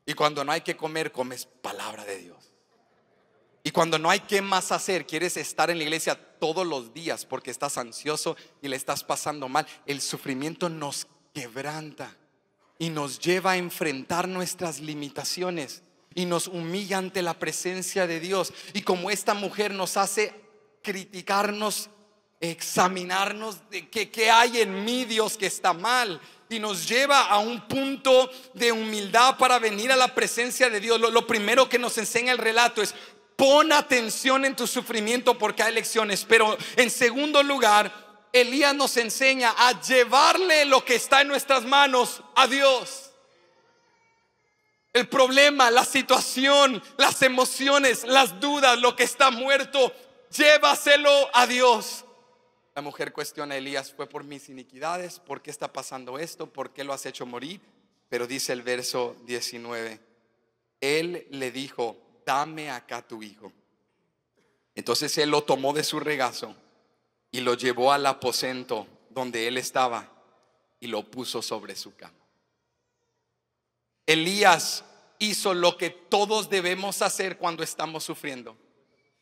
Y cuando no hay que comer, comes palabra de Dios cuando no hay qué más hacer, quieres estar en la iglesia todos los días porque estás ansioso y le estás pasando mal, el sufrimiento nos quebranta y nos lleva a enfrentar nuestras limitaciones y nos humilla ante la presencia de Dios. Y como esta mujer nos hace criticarnos, examinarnos de que, hay en mí Dios que está mal y nos lleva a un punto de humildad para venir a la presencia de Dios. lo primero que nos enseña el relato es pon atención en tu sufrimiento porque hay lecciones. Pero en segundo lugar, Elías nos enseña a llevarle lo que está en nuestras manos a Dios. El problema, la situación, las emociones, las dudas, lo que está muerto, llévaselo a Dios. La mujer cuestiona a Elías, fue por mis iniquidades, ¿por qué está pasando esto? ¿Por qué lo has hecho morir? Pero dice el verso 19, él le dijo, dame acá tu hijo. Entonces él lo tomó de su regazo y lo llevó al aposento donde él estaba y lo puso sobre su cama. Elías hizo lo que todos debemos hacer cuando estamos sufriendo.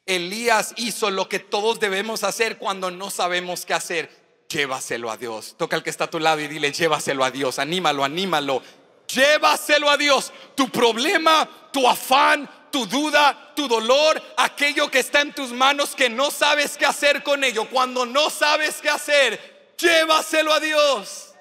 Elías hizo lo que todos debemos hacer cuando no sabemos qué hacer. Llévaselo a Dios. Toca al que está a tu lado y dile, llévaselo a Dios. Anímalo, anímalo. Llévaselo a Dios. Tu problema, tu afán, tu duda, tu dolor, aquello que está en tus manos que no sabes qué hacer con ello. Cuando no sabes qué hacer, llévaselo a Dios.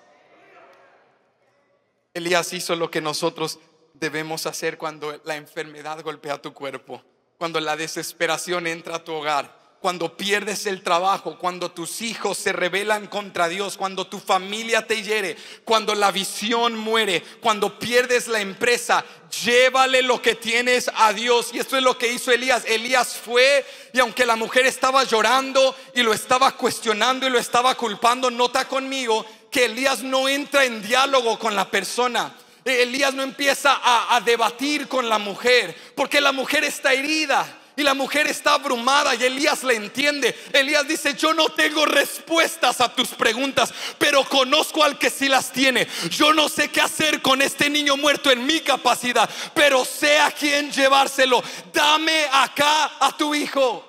Elías hizo lo que nosotros debemos hacer cuando la enfermedad golpea tu cuerpo, cuando la desesperación entra a tu hogar cuando pierdes el trabajo, cuando tus hijos se rebelan contra Dios, cuando tu familia te hiere, cuando la visión muere, cuando pierdes la empresa, llévale lo que tienes a Dios. Y esto es lo que hizo Elías. Elías fue y aunque la mujer estaba llorando y lo estaba cuestionando y lo estaba culpando, nota conmigo que Elías no entra en diálogo con la persona. E-, Elías no empieza a, a debatir con la mujer, porque la mujer está herida. Y la mujer está abrumada y Elías le entiende. Elías dice, yo no tengo respuestas a tus preguntas, pero conozco al que sí las tiene. Yo no sé qué hacer con este niño muerto en mi capacidad, pero sé a quién llevárselo. Dame acá a tu hijo.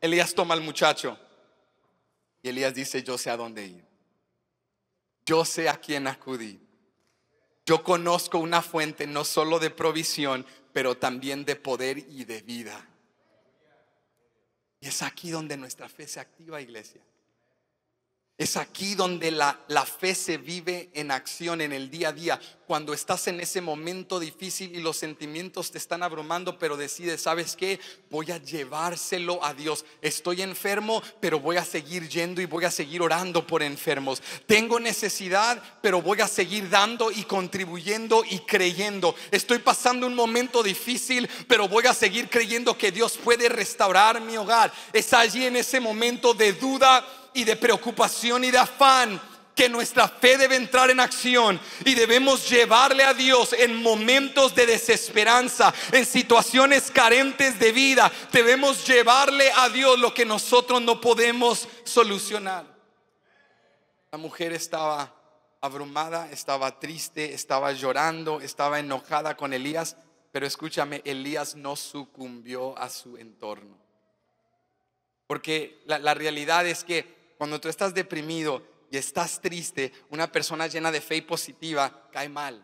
Elías toma al muchacho y Elías dice, yo sé a dónde ir. Yo sé a quién acudir. Yo conozco una fuente no solo de provisión, pero también de poder y de vida. Y es aquí donde nuestra fe se activa, iglesia. Es aquí donde la, fe se vive en acción en el día a día, cuando estás en ese momento difícil y los sentimientos te están abrumando, pero decides, ¿sabes qué? Voy a llevárselo a Dios. Estoy enfermo, pero voy a seguir yendo y voy a seguir orando por enfermos. Tengo necesidad, pero voy a seguir dando y contribuyendo y creyendo. Estoy pasando un momento difícil, pero voy a seguir creyendo que Dios puede restaurar mi hogar. Es allí en ese momento de duda y de preocupación y de afán que nuestra fe debe entrar en acción y debemos llevarle a Dios en momentos de desesperanza, en situaciones carentes de vida. Debemos llevarle a Dios lo que nosotros no podemos solucionar. La mujer estaba abrumada, estaba triste, estaba llorando, estaba enojada con Elías, pero escúchame, Elías no sucumbió a su entorno. Porque la, realidad es que cuando tú estás deprimido y estás triste, una persona llena de fe y positiva cae mal.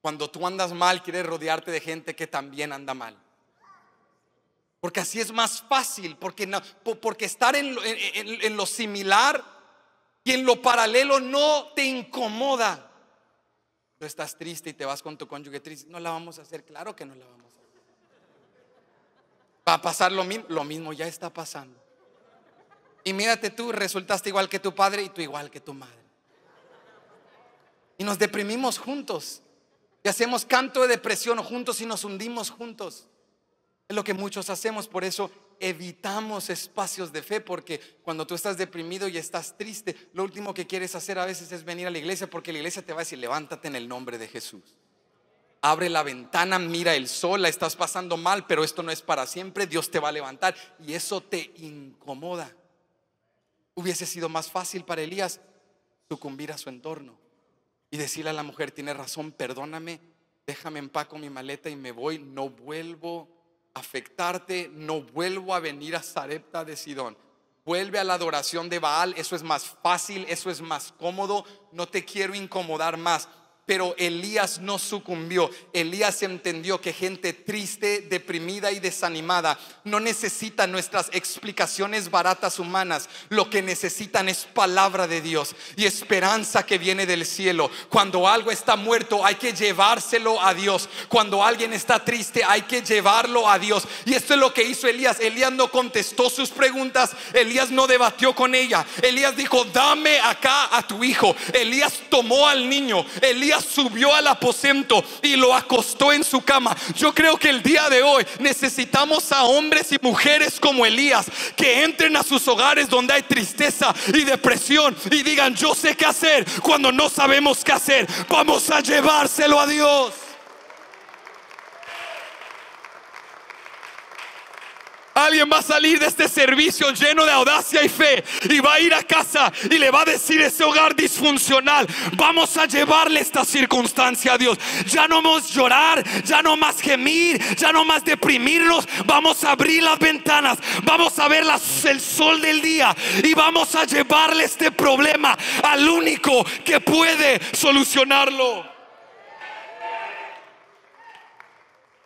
Cuando tú andas mal, quieres rodearte de gente que también anda mal. Porque así es más fácil, porque, porque estar en, en lo similar y en lo paralelo no te incomoda. Tú estás triste y te vas con tu cónyuge triste. No la vamos a hacer, claro que no la vamos a hacer. Va a pasar lo mismo, lo mismo ya está pasando. Y mírate tú, resultaste igual que tu padre y tú igual que tu madre. Y nos deprimimos juntos. Y hacemos canto de depresión juntos y nos hundimos juntos. Es lo que muchos hacemos, por eso evitamos espacios de fe, porque cuando tú estás deprimido y estás triste, lo último que quieres hacer a veces es venir a la iglesia, porque la iglesia te va a decir, levántate en el nombre de Jesús. Abre la ventana, mira el sol, la estás pasando mal, pero esto no es para siempre, Dios te va a levantar. Y eso te incomoda. Hubiese sido más fácil para Elías sucumbir a su entorno y decirle a la mujer, tiene razón, perdóname, déjame en paz con mi maleta y me voy, no vuelvo a afectarte, no vuelvo a venir a Zarepta de Sidón. Vuelve a la adoración de Baal, eso es más fácil, eso es más cómodo, no te quiero incomodar más. Pero Elías no sucumbió. Elías entendió que gente triste, deprimida y desanimada no necesita nuestras explicaciones baratas humanas. Lo que necesitan es palabra de Dios y esperanza que viene del cielo. Cuando algo está muerto hay que llevárselo a Dios. Cuando alguien está triste hay que llevarlo a Dios. Y esto es lo que hizo Elías. Elías no contestó sus preguntas. Elías no debatió con ella. Elías dijo, dame acá a tu hijo. Elías tomó al niño. Elías subió al aposento y lo acostó en su cama. Yo creo que el día de hoy necesitamos a hombres y mujeres como Elías que entren a sus hogares donde hay tristeza y depresión y digan, yo sé qué hacer cuando no sabemos qué hacer. Vamos a llevárselo a Dios. Alguien va a salir de este servicio lleno de audacia y fe y va a ir a casa y le va a decir ese hogar disfuncional, vamos a llevarle esta circunstancia a Dios. Ya no más llorar, ya no más gemir, ya no más deprimirnos, vamos a abrir las ventanas, vamos a ver el sol del día y vamos a llevarle este problema al único que puede solucionarlo.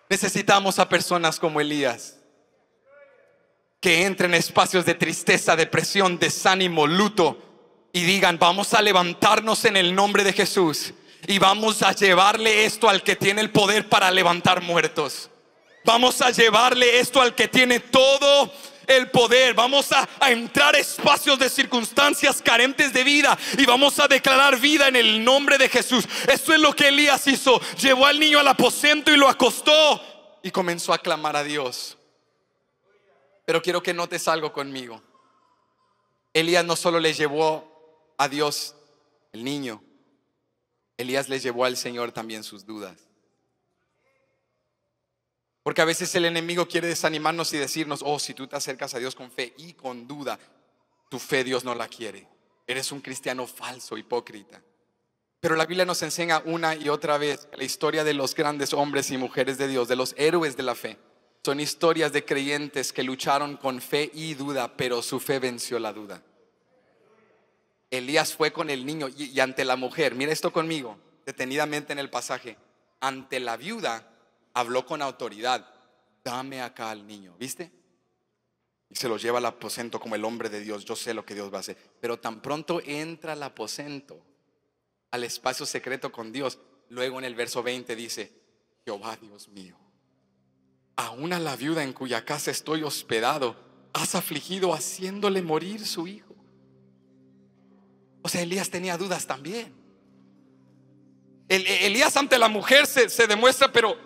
Necesitamos a personas como Elías que entren espacios de tristeza, depresión, desánimo, luto y digan, vamos a levantarnos en el nombre de Jesús y vamos a llevarle esto al que tiene el poder para levantar muertos. Vamos a llevarle esto al que tiene todo el poder. Vamos a, a, entrar espacios de circunstancias carentes de vida y vamos a declarar vida en el nombre de Jesús. Esto es lo que Elías hizo. Llevó al niño al aposento y lo acostó y comenzó a clamar a Dios. Pero quiero que notes algo conmigo. Elías no solo le llevó a Dios el niño, Elías le llevó al Señor también sus dudas. Porque a veces el enemigo quiere desanimarnos y decirnos, oh, si tú te acercas a Dios con fe y con duda, tu fe Dios no la quiere. Eres un cristiano falso, hipócrita. Pero la Biblia nos enseña una y otra vez la historia de los grandes hombres y mujeres de Dios, de los héroes de la fe son historias de creyentes que lucharon con fe y duda, pero su fe venció la duda. Elías fue con el niño y, ante la mujer, mira esto conmigo, detenidamente en el pasaje, ante la viuda habló con autoridad, dame acá al niño, ¿viste? Y se lo lleva al aposento como el hombre de Dios. Yo sé lo que Dios va a hacer. Pero tan pronto entra al aposento, al espacio secreto con Dios. Luego en el verso 20 dice, Jehová Dios mío, aún a la viuda en cuya casa estoy hospedado, has afligido haciéndole morir su hijo. O sea, Elías tenía dudas también. Elías ante la mujer se, se demuestra, pero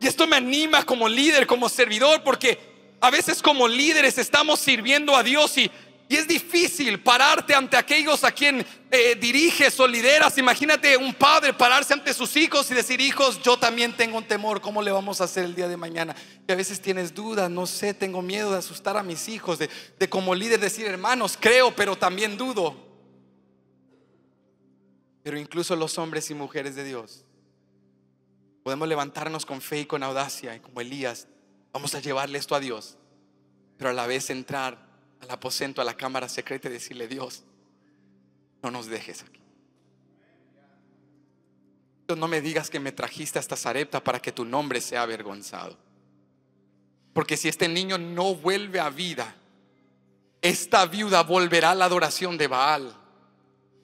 y esto me anima como líder, como servidor, porque a veces como líderes estamos sirviendo a Dios y, y es difícil pararte ante aquellos a quien eh, diriges o lideras. Imagínate un padre pararse ante sus hijos y decir, hijos, yo también tengo un temor, ¿cómo le vamos a hacer el día de mañana? Y a veces tienes dudas, no sé, tengo miedo de asustar a mis hijos, de, como líder decir, hermanos, creo, pero también dudo. Pero incluso los hombres y mujeres de Dios podemos levantarnos con fe y con audacia, y como Elías, vamos a llevarle esto a Dios, pero a la vez entrar al aposento, a la cámara secreta y decirle, Dios, no nos dejes aquí. No me digas que me trajiste hasta Zarepta para que tu nombre sea avergonzado. Porque si este niño no vuelve a vida, esta viuda volverá a la adoración de Baal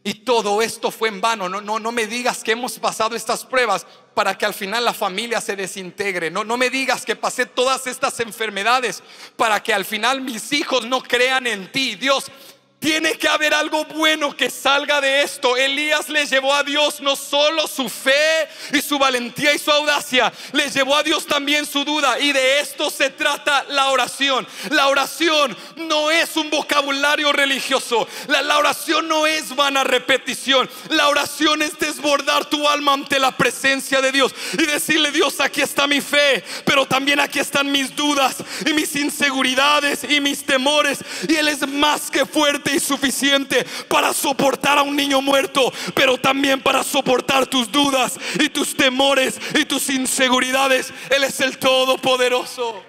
y todo esto fue en vano. No, no, no me digas que hemos pasado estas pruebas para que al final la familia se desintegre. No, no me digas que pasé todas estas enfermedades para que al final mis hijos no crean en ti. Dios, tiene que haber algo bueno que salga de esto. Elías le llevó a Dios no solo su fe y su valentía y su audacia, le llevó a Dios también su duda. Y de esto se trata la oración. La oración no es un vocabulario religioso. La, oración no es vana repetición. La oración es desbordar tu alma ante la presencia de Dios y decirle, Dios, aquí está mi fe, pero también aquí están mis dudas y mis inseguridades y mis temores. Y Él es más que fuerte y suficiente para soportar a un niño muerto, pero también para soportar tus dudas y tus temores y tus inseguridades. Él es el Todopoderoso.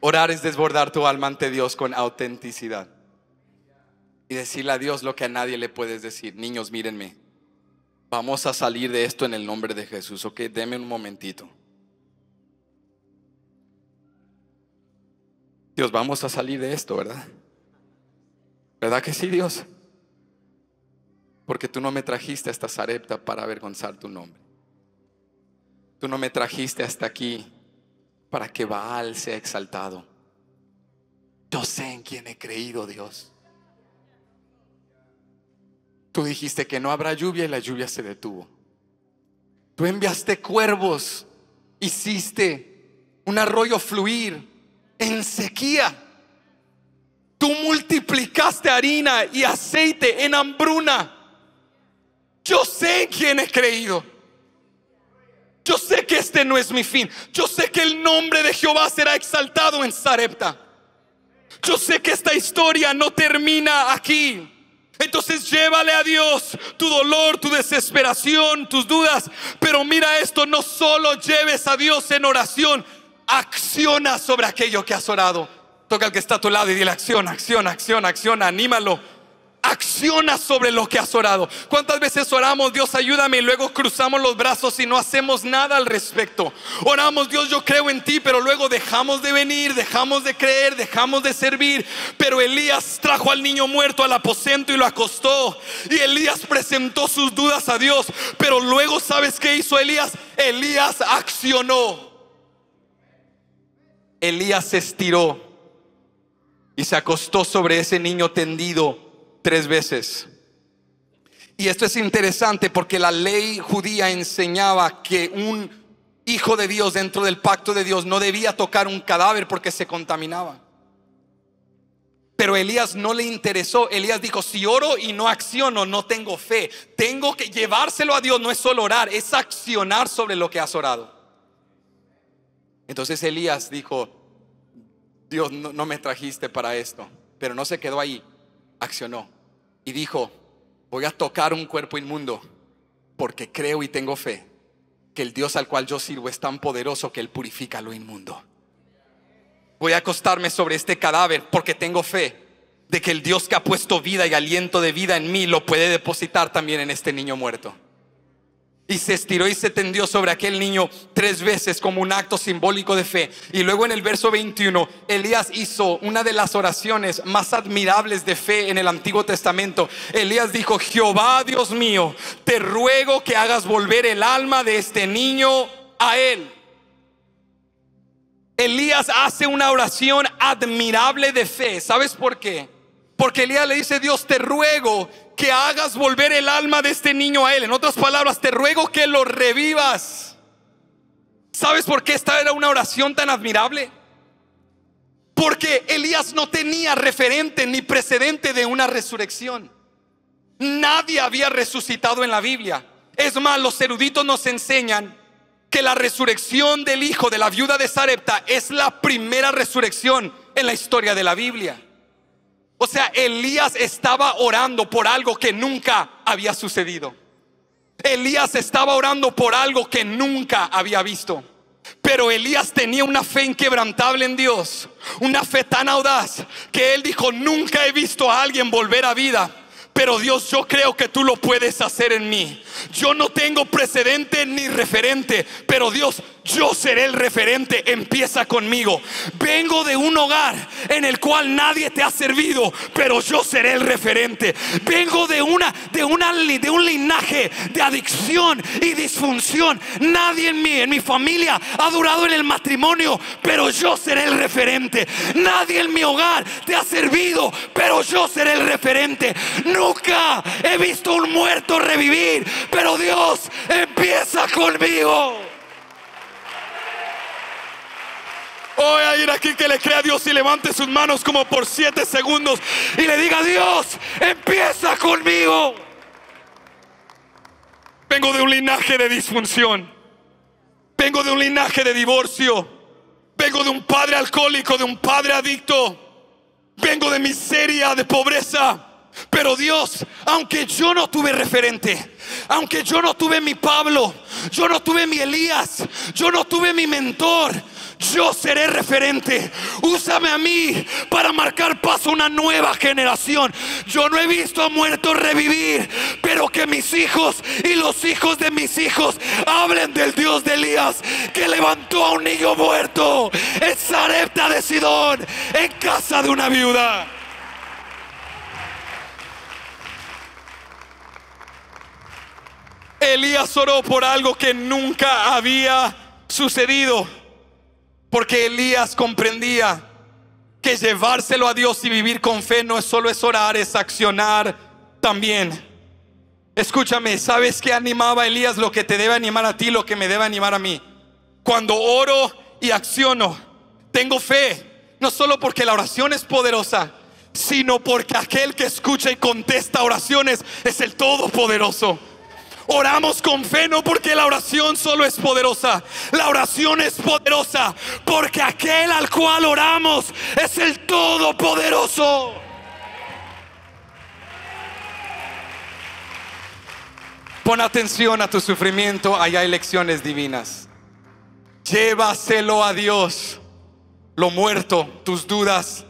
Orar es desbordar tu alma ante Dios con autenticidad y decirle a Dios lo que a nadie le puedes decir. Niños, mírenme. Vamos a salir de esto en el nombre de Jesús. Ok, deme un momentito. Dios, vamos a salir de esto, ¿verdad? ¿Verdad que sí, Dios? Porque tú no me trajiste hasta Zarepta para avergonzar tu nombre. Tú no me trajiste hasta aquí para que Baal sea exaltado. Yo sé en quién he creído, Dios. Tú dijiste que no habrá lluvia y la lluvia se detuvo. Tú enviaste cuervos, hiciste un arroyo fluir en sequía. Tú multiplicaste harina y aceite en hambruna. Yo sé en quién he creído. Yo sé que este no es mi fin. Yo sé que el nombre de Jehová será exaltado en Sarepta. Yo sé que esta historia no termina aquí. Entonces llévale a Dios tu dolor, tu desesperación, tus dudas. Pero mira esto, no solo lleves a Dios en oración, acciona sobre aquello que has orado. Toca al que está a tu lado y dile acción, acción, acción, acción, anímalo acciona sobre lo que has orado. ¿Cuántas veces oramos, Dios ayúdame, y luego cruzamos los brazos y no hacemos nada al respecto? Oramos, Dios, yo creo en ti, pero luego dejamos de venir, dejamos de creer, dejamos de servir. Pero Elías trajo al niño muerto al aposento y lo acostó. Y Elías presentó sus dudas a Dios, pero luego ¿sabes qué hizo Elías? Elías accionó. Elías se estiró y se acostó sobre ese niño tendido tres veces. Y esto es interesante porque la ley judía enseñaba que un hijo de Dios dentro del pacto de Dios no debía tocar un cadáver porque se contaminaba. Pero Elías no le interesó. Elías dijo, si oro y no acciono, no tengo fe. Tengo que llevárselo a Dios, no es solo orar, es accionar sobre lo que has orado. Entonces Elías dijo, Dios, no, no me trajiste para esto. Pero no se quedó ahí, accionó y dijo, voy a tocar un cuerpo inmundo porque creo y tengo fe que el Dios al cual yo sirvo es tan poderoso que Él purifica lo inmundo. Voy a acostarme sobre este cadáver porque tengo fe de que el Dios que ha puesto vida y aliento de vida en mí lo puede depositar también en este niño muerto. Y se estiró y se tendió sobre aquel niño tres veces como un acto simbólico de fe. Y luego en el verso 21, Elías hizo una de las oraciones más admirables de fe en el Antiguo Testamento. Elías dijo, Jehová Dios mío, te ruego que hagas volver el alma de este niño a él. Elías hace una oración admirable de fe. ¿Sabes por qué? Porque Elías le dice, Dios, te ruego que hagas volver el alma de este niño a él. En otras palabras, te ruego que lo revivas. ¿Sabes por qué esta era una oración tan admirable? Porque Elías no tenía referente ni precedente de una resurrección. Nadie había resucitado en la Biblia. Es más, los eruditos nos enseñan que la resurrección del hijo de la viuda de Sarepta es la primera resurrección en la historia de la Biblia. O sea, Elías estaba orando por algo que nunca había sucedido. Elías estaba orando por algo que nunca había visto. Pero Elías tenía una fe inquebrantable en Dios, una fe tan audaz que él dijo, nunca he visto a alguien volver a vida, pero Dios yo creo que tú lo puedes hacer en mí. Yo no tengo precedente ni referente, pero Dios, yo seré el referente. Empieza conmigo. Vengo de un hogar en el cual nadie te ha servido, pero yo seré el referente. Vengo de una de un linaje de adicción y disfunción. Nadie en mí, en mi familia ha durado en el matrimonio, pero yo seré el referente. Nadie en mi hogar te ha servido, pero yo seré el referente. Nunca he visto un muerto revivir, pero Dios empieza conmigo. Hoy hay alguien aquí que le crea a Dios y levante sus manos como por siete segundos y le diga, Dios, empieza conmigo. Vengo de un linaje de disfunción. Vengo de un linaje de divorcio. Vengo de un padre alcohólico, de un padre adicto. Vengo de miseria, de pobreza. Pero Dios, aunque yo no tuve referente, aunque yo no tuve mi Pablo, yo no tuve mi Elías, yo no tuve mi mentor, yo seré referente. Úsame a mí para marcar paso a una nueva generación. Yo no he visto a muertos revivir, pero que mis hijos y los hijos de mis hijos hablen del Dios de Elías que levantó a un niño muerto en Zarepta de Sidón, en casa de una viuda. Elías oró por algo que nunca había sucedido, porque Elías comprendía que llevárselo a Dios y vivir con fe no es solo es orar, es accionar también. Escúchame, ¿sabes qué animaba Elías? Lo que te debe animar a ti, lo que me debe animar a mí. Cuando oro y acciono, tengo fe, no solo porque la oración es poderosa, sino porque aquel que escucha y contesta oraciones es el Todopoderoso. Oramos con fe, no porque la oración solo es poderosa. La oración es poderosa porque aquel al cual oramos es el Todopoderoso. Pon atención a tu sufrimiento, allá hay lecciones divinas. Llévaselo a Dios, lo muerto, tus dudas.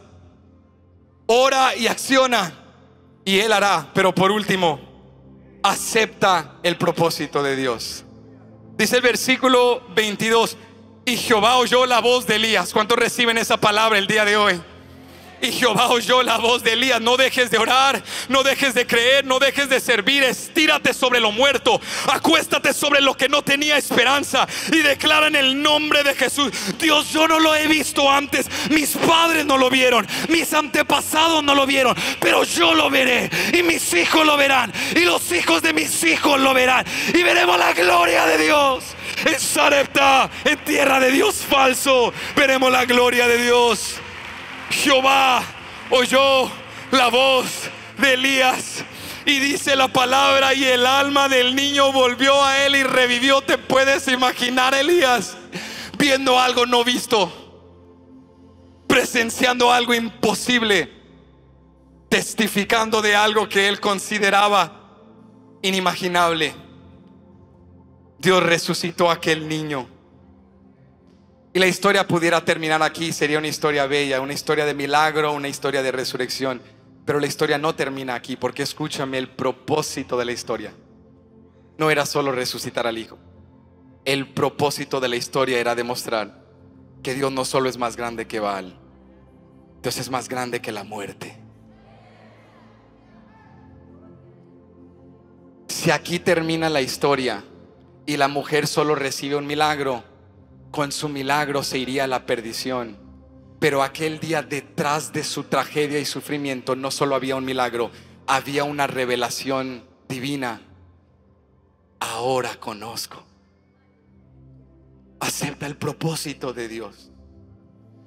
Ora y acciona y Él hará. Pero por último, acepta el propósito de Dios. Dice el versículo 22, y Jehová oyó la voz de Elías. ¿Cuántos reciben esa palabra el día de hoy? Y Jehová oyó la voz de Elías, no dejes de orar, no dejes de creer, no dejes de servir, estírate sobre lo muerto, acuéstate sobre lo que no tenía esperanza y declara en el nombre de Jesús, Dios yo no lo he visto antes, mis padres no lo vieron, mis antepasados no lo vieron, pero yo lo veré y mis hijos lo verán y los hijos de mis hijos lo verán y veremos la gloria de Dios. En Sarepta, en tierra de Dios falso, veremos la gloria de Dios. Jehová oyó la voz de Elías y dice la palabra y el alma del niño volvió a él y revivió. ¿Te puedes imaginar, Elías, viendo algo no visto? Presenciando algo imposible, testificando de algo que él consideraba inimaginable. Dios resucitó a aquel niño y la historia pudiera terminar aquí, sería una historia bella, una historia de milagro, una historia de resurrección. Pero la historia no termina aquí, porque escúchame, el propósito de la historia no era solo resucitar al Hijo. El propósito de la historia era demostrar que Dios no solo es más grande que Baal, Dios es más grande que la muerte. Si aquí termina la historia y la mujer solo recibe un milagro, con su milagro se iría a la perdición. Pero aquel día detrás de su tragedia y sufrimiento no solo había un milagro, había una revelación divina. Ahora conozco. Acepta el propósito de Dios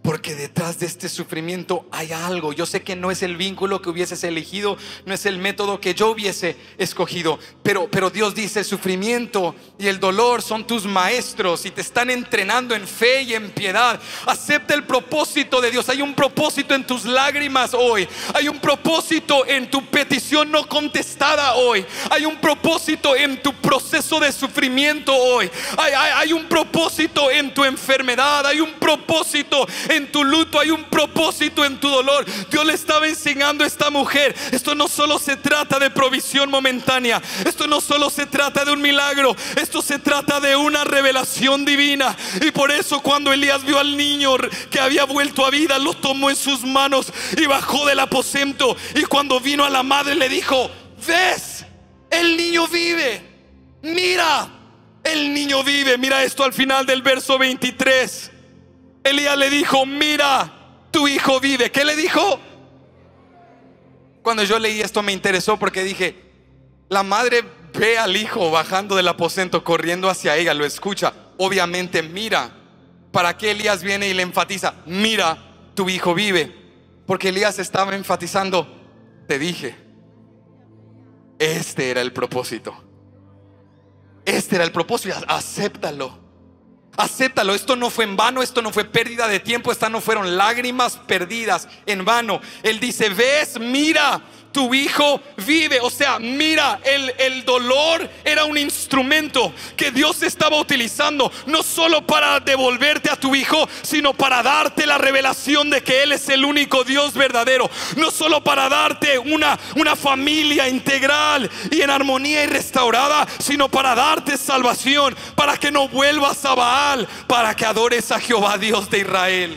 porque detrás de este sufrimiento hay algo. Yo sé que no es el vínculo que hubieses elegido, no es el método que yo hubiese escogido, pero, pero Dios dice, el sufrimiento y el dolor son tus maestros y te están entrenando en fe y en piedad. Acepta el propósito de Dios. Hay un propósito en tus lágrimas hoy. Hay un propósito en tu petición no contestada hoy. Hay un propósito en tu proceso de sufrimiento hoy. Hay, hay un propósito en tu enfermedad. Hay un propósito en en tu luto, hay un propósito en tu dolor. Dios le estaba enseñando a esta mujer, esto no solo se trata de provisión momentánea, esto no solo se trata de un milagro, esto se trata de una revelación divina. Y por eso cuando Elías vio al niño que había vuelto a vida, lo tomó en sus manos y bajó del aposento. Y cuando vino a la madre le dijo, ves, el niño vive, mira, el niño vive. Mira esto al final del verso 23. Elías le dijo, mira, tu hijo vive. ¿Qué le dijo? Cuando yo leí esto me interesó porque dije, la madre ve al hijo bajando del aposento, corriendo hacia ella, lo escucha. Obviamente mira. ¿Para qué Elías viene y le enfatiza? Mira, tu hijo vive. Porque Elías estaba enfatizando, te dije, este era el propósito. Este era el propósito, acéptalo. Acéptalo, esto no fue en vano, esto no fue pérdida de tiempo, estas no fueron lágrimas perdidas en vano. Él dice, ves, mira, tu hijo vive. O sea, mira, el, el dolor era un instrumento que Dios estaba utilizando, no solo para devolverte a tu hijo, sino para darte la revelación de que Él es el único Dios verdadero. No solo para darte una, una familia integral y en armonía y restaurada, sino para darte salvación, para que no vuelvas a Baal, para que adores a Jehová Dios de Israel.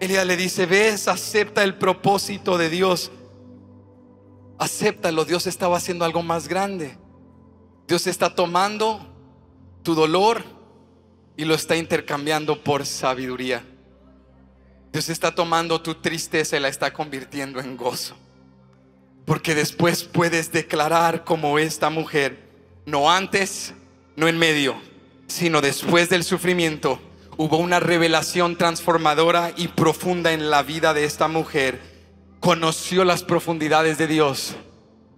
Elías le dice, ves, acepta el propósito de Dios. Acéptalo, Dios estaba haciendo algo más grande. Dios está tomando tu dolor y lo está intercambiando por sabiduría. Dios está tomando tu tristeza y la está convirtiendo en gozo. Porque después puedes declarar como esta mujer, no antes, no en medio, sino después del sufrimiento, hubo una revelación transformadora y profunda en la vida de esta mujer conoció las profundidades de Dios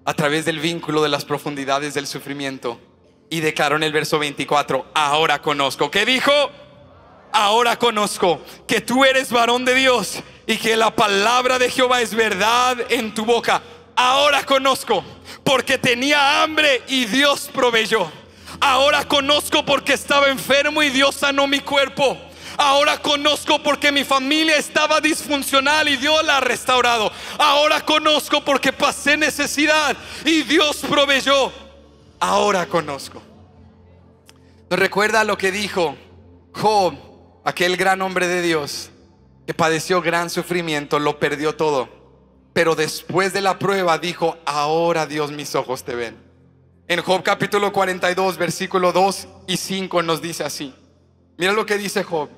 a través del vínculo de las profundidades del sufrimiento. Y declaró en el verso 24, ahora conozco. que dijo? Ahora conozco que tú eres varón de Dios y que la palabra de Jehová es verdad en tu boca. Ahora conozco porque tenía hambre y Dios proveyó. Ahora conozco porque estaba enfermo y Dios sanó mi cuerpo. Ahora conozco porque mi familia estaba disfuncional y Dios la ha restaurado. Ahora conozco porque pasé necesidad y Dios proveyó. Ahora conozco. Nos recuerda lo que dijo Job, aquel gran hombre de Dios que padeció gran sufrimiento, lo perdió todo. Pero después de la prueba dijo, ahora Dios mis ojos te ven. En Job capítulo 42, versículo 2 y 5 nos dice así. Mira lo que dice Job.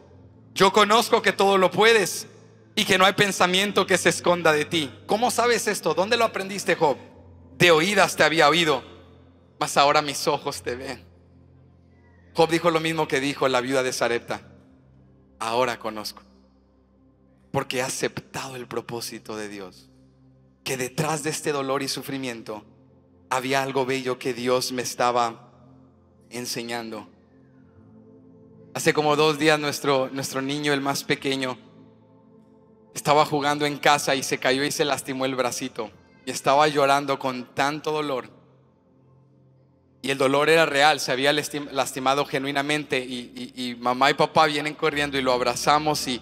Yo conozco que todo lo puedes y que no hay pensamiento que se esconda de ti. ¿Cómo sabes esto? ¿Dónde lo aprendiste, Job? De oídas te había oído, mas ahora mis ojos te ven. Job dijo lo mismo que dijo la viuda de Sarepta. Ahora conozco, porque he aceptado el propósito de Dios, que detrás de este dolor y sufrimiento había algo bello que Dios me estaba enseñando. Hace como dos días nuestro, nuestro niño, el más pequeño, estaba jugando en casa y se cayó y se lastimó el bracito. Y estaba llorando con tanto dolor. Y el dolor era real, se había lastimado genuinamente. Y, mamá y papá vienen corriendo y lo abrazamos y,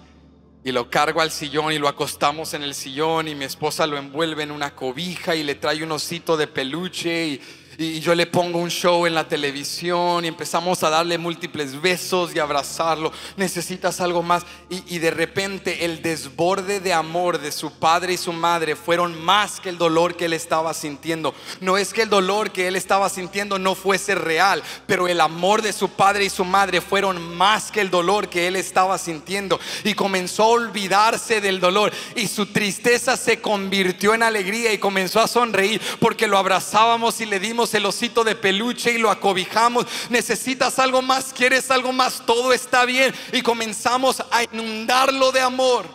y lo cargo al sillón y lo acostamos en el sillón. Y mi esposa lo envuelve en una cobija y le trae un osito de peluche y y yo le pongo un show en la televisión y empezamos a darle múltiples besos y abrazarlo. Necesitas algo más. Y, de repente el desborde de amor de su padre y su madre fueron más que el dolor que él estaba sintiendo. No es que el dolor que él estaba sintiendo no fuese real, pero el amor de su padre y su madre fueron más que el dolor que él estaba sintiendo. Y comenzó a olvidarse del dolor y su tristeza se convirtió en alegría y comenzó a sonreír porque lo abrazábamos y le dimos el osito de peluche y lo acobijamos. Necesitas algo más, quieres algo más, todo está bien. Y comenzamos a inundarlo de amor.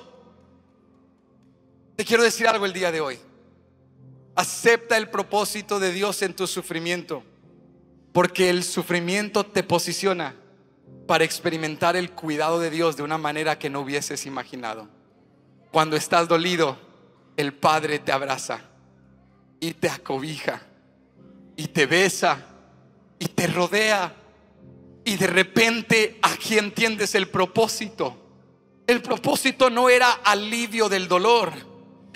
Te quiero decir algo el día de hoy. Acepta el propósito de Dios en tu sufrimiento, porque el sufrimiento te posiciona para experimentar el cuidado de Dios de una manera que no hubieses imaginado. Cuando estás dolido, el Padre te abraza y te acobija y te besa y te rodea y de repente aquí entiendes el propósito. El propósito no era alivio del dolor.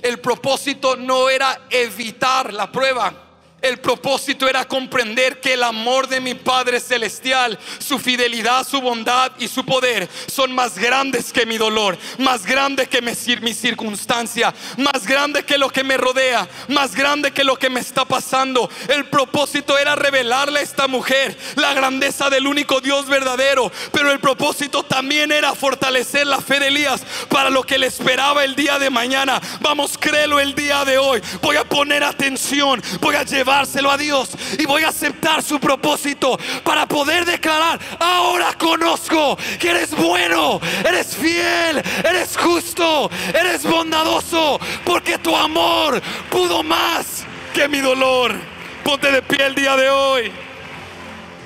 El propósito no era evitar la prueba. El propósito era comprender que el amor de mi Padre Celestial, su fidelidad, su bondad y su poder son más grandes que mi dolor, más grande que mi circunstancia, más grande que lo que me rodea, más grande que lo que me está pasando. El propósito era revelarle a esta mujer la grandeza del único Dios verdadero, pero el propósito también era fortalecer la fe de Elías para lo que le esperaba el día de mañana. Vamos, créelo el día de hoy. Voy a poner atención, voy a llevar dárselo a Dios y voy a aceptar su propósito para poder declarar, ahora conozco que eres bueno, eres fiel, eres justo, eres bondadoso, porque tu amor pudo más que mi dolor. Ponte de pie el día de hoy.